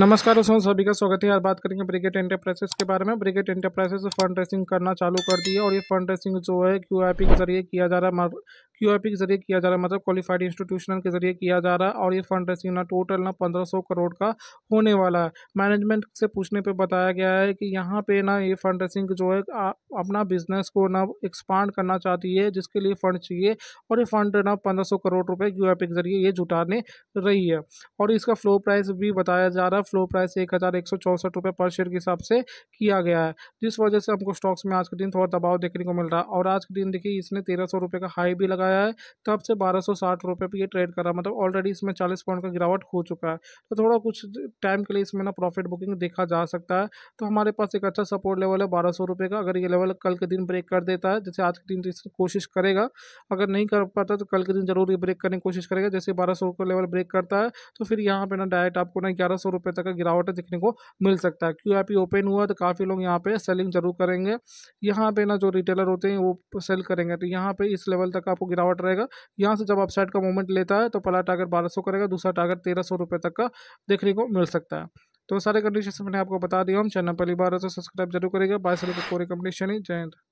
नमस्कार दोस्तों सभी का स्वागत है आज बात करेंगे ब्रिगेड एंटरप्राइजेस के बारे में ब्रिगेड एंटरप्राइजेस फंड रेसिंग करना चालू कर दी है और ये फंड रेसिंग जो है क्यू के जरिए किया जा रहा है क्यू के जरिए किया जा रहा है मतलब क्वालिफाइड इंस्टीट्यूशनल के जरिए किया जा रहा है और ये फंड रेसिंग ना टोटल ना पंद्रह सौ करोड़ का होने वाला है मैनेजमेंट से पूछने पर बताया गया है कि यहाँ पे ना ये फंड रेसिंग जो है आ, अपना बिजनेस को ना एक्सपांड करना चाहती है जिसके लिए फंड चाहिए और ये फंड ना पंद्रह करोड़ रुपये क्यू के जरिए ये जुटाने रही है और इसका फ्लो प्राइस भी बताया जा रहा है फ्लो प्राइस एक हज़ार एक सौ रुपये पर शेयर के हिसाब से किया गया है जिस वजह से हमको स्टॉक्स में आज के दिन थोड़ा दबाव देखने को मिल रहा है और आज के दिन देखिए इसने तेरह सौ रुपये का हाई भी लगाया लगाया है तब से बारह सौ साठ रुपये पर ये ट्रेड करा मतलब ऑलरेडी इसमें चालीस पॉइंट का गिरावट हो चुका है तो थोड़ा कुछ टाइम के लिए इसमें ना प्रॉफिट बुकिंग देखा जा सकता है तो हमारे पास एक अच्छा सपोर्ट लेवल है बारह सौ का अगर ये लेवल कल के दिन ब्रेक कर देता है जैसे आज के दिन तो इसकी कोशिश करेगा अगर नहीं कर पाता तो कल के दिन जरूर ये ब्रेक करने की कोशिश करेगा जैसे बारह सौ का लेवल ब्रेक करता है तो फिर यहाँ पे ना डायरेक्ट आपको ना ग्यारह सौ तक का गिरावट देखने को मिल सकता है क्यों आप ओपन हुआ तो काफ़ी लोग यहाँ पे सेलिंग जरूर करेंगे यहाँ पे ना जो रिटेलर होते हैं वो सेल करेंगे तो यहाँ पे इस लेवल तक आपको गिरावट रहेगा यहाँ से जब अपसाइड का मूवमेंट लेता है तो पहला टारगेट बारह सौ करेगा दूसरा टारगेट तेरह सौ रुपये तक का देखने को मिल सकता है तो सारे कंडीशन मैंने आपको बता दिया हम चैनल पहली बार तो सब्सक्राइब जरूर करेगा बाईस रुपये कोरी कंपनी शनि जय हिंद